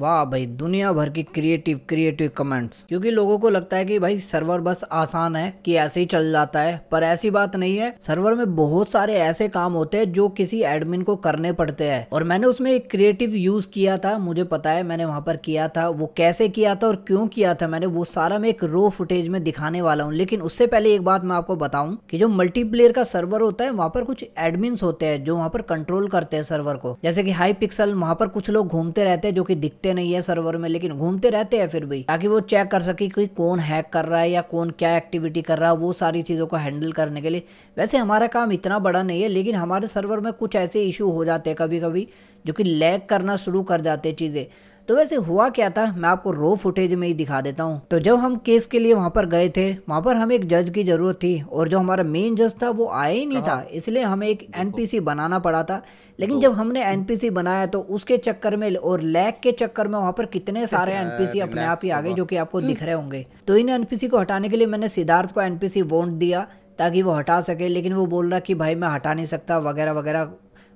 वाह भाई दुनिया भर की क्रिएटिव क्रिएटिव कमेंट्स क्योंकि लोगों को लगता है कि भाई सर्वर बस आसान है कि ऐसे ही चल जाता है पर ऐसी बात नहीं है सर्वर में बहुत सारे ऐसे काम होते हैं जो किसी एडमिन को करने पड़ते हैं और मैंने उसमें एक क्रिएटिव यूज किया था मुझे पता है मैंने वहां पर किया था वो कैसे किया था और क्यों किया था मैंने वो सारा मैं एक रो फुटेज में दिखाने वाला हूँ लेकिन उससे पहले एक बात मैं आपको बताऊँ की जो मल्टीप्लेयर का सर्वर होता है वहाँ पर कुछ एडमिन होते हैं जो वहाँ पर कंट्रोल करते हैं सर्वर को जैसे की हाई पिक्सल वहाँ पर कुछ लोग घूमते रहते हैं जो की दिखते दिखते नहीं है सर्वर में लेकिन घूमते रहते हैं फिर भी ताकि वो चेक कर सके कि कौन हैक कर रहा है या कौन क्या एक्टिविटी कर रहा है वो सारी चीज़ों को हैंडल करने के लिए वैसे हमारा काम इतना बड़ा नहीं है लेकिन हमारे सर्वर में कुछ ऐसे इशू हो जाते हैं कभी कभी जो कि लैग करना शुरू कर जाते चीज़ें तो वैसे हुआ क्या था मैं आपको रो फुटेज में ही दिखा देता हूँ तो जब हम केस के लिए वहाँ पर गए थे वहाँ पर हमें एक जज की जरूरत थी और जो हमारा मेन जज था वो आया ही नहीं था इसलिए हमें एक एनपीसी बनाना पड़ा था लेकिन तो जब हमने एनपीसी बनाया तो उसके चक्कर में और लैग के चक्कर में वहाँ पर कितने सारे एनपीसी अपने आप ही आ गए जो कि आपको दिख हम्म। रहे होंगे तो इन एनपीसी को हटाने के लिए मैंने सिद्धार्थ को एनपीसी वोट दिया ताकि वो हटा सके लेकिन वो बोल रहा कि भाई मैं हटा नहीं सकता वगैरह वगैरह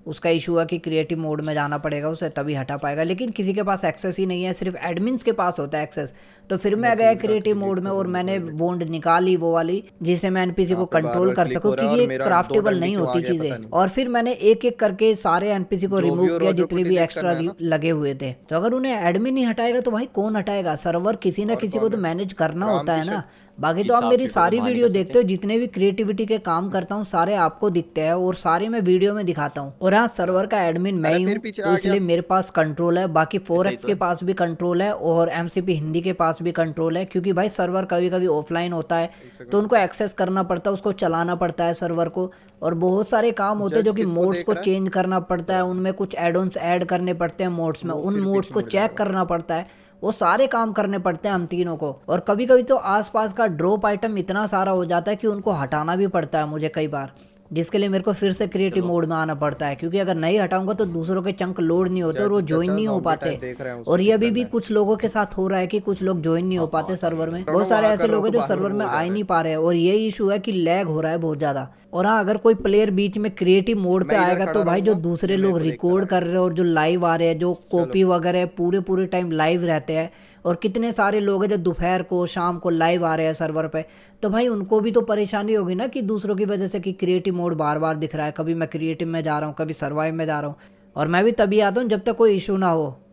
उसका इशू है कि क्रिएटिव मोड में जाना पड़ेगा उसे तभी हटा पाएगा लेकिन किसी के पास एक्सेस ही नहीं है सिर्फ एडमिन्स के पास होता है एक्सेस तो फिर मैं गया क्रिएटिव मोड में और मैंने वोंड निकाली वो वाली जिससे मैं एनपीसी को कंट्रोल कर सकूँ क्योंकि ये क्राफ्टेबल नहीं होती चीजें और फिर मैंने एक एक करके सारे एनपीसी को रिमूव किया जितने भी एक्स्ट्रा लगे हुए थे तो अगर उन्हें एडमिन नहीं हटाएगा तो भाई कौन हटाएगा सर्वर किसी ना किसी तो को तो मैनेज करना होता है ना बाकी तो आप मेरी तो सारी वीडियो देखते हो जितने भी क्रिएटिविटी के काम करता हूँ सारे आपको दिखते हैं और सारे मैं वीडियो में दिखाता हूँ और हाँ सर्वर का एडमिन मैं ही हूँ तो इसलिए मेरे पास कंट्रोल है बाकी फोर के पास भी कंट्रोल है और एमसीपी हिंदी के पास भी कंट्रोल है क्योंकि भाई सर्वर कभी कभी ऑफलाइन होता है तो उनको एक्सेस करना पड़ता है उसको चलाना पड़ता है सर्वर को और बहुत सारे काम होते हैं जो कि मोड्स को चेंज करना पड़ता है उनमें कुछ एड ऑन्स ऐड करने पड़ते हैं मोड्स में उन मोड्स को चेक करना पड़ता है वो सारे काम करने पड़ते हैं हम तीनों को और कभी कभी तो आसपास का ड्रॉप आइटम इतना सारा हो जाता है कि उनको हटाना भी पड़ता है मुझे कई बार जिसके लिए मेरे को फिर से क्रिएटिव मोड में आना पड़ता है क्योंकि अगर नहीं हटाऊंगा तो दूसरों के चंक लोड नहीं होते और वो ज्वाइन नहीं हो पाते और ये अभी भी कुछ लोगों के साथ हो रहा है कि कुछ लोग ज्वाइन नहीं हो हाँ, पाते सर्वर हाँ, में हाँ। बहुत सारे ऐसे लोग हैं जो सर्वर में आ ही नहीं पा रहे हैं और ये इशू है कि लैग हो रहा है बहुत ज़्यादा और हाँ अगर कोई प्लेयर बीच में क्रिएटिव मोड पे आएगा तो भाई जो दूसरे लोग रिकॉर्ड कर रहे हैं और जो लाइव आ रहे हैं जो कॉपी वगैरह पूरे पूरे टाइम लाइव रहते हैं और कितने सारे लोग हैं जो दोपहर को शाम को लाइव आ रहे हैं सर्वर पे तो भाई उनको भी तो परेशानी होगी ना कि दूसरों की वजह से कि क्रिएटिव मोड बार बार दिख रहा है कभी मैं क्रिएटिव में जा रहा हूँ कभी सर्वाइव में जा रहा हूँ और मैं भी तभी आता हूँ जब तक कोई इशू ना हो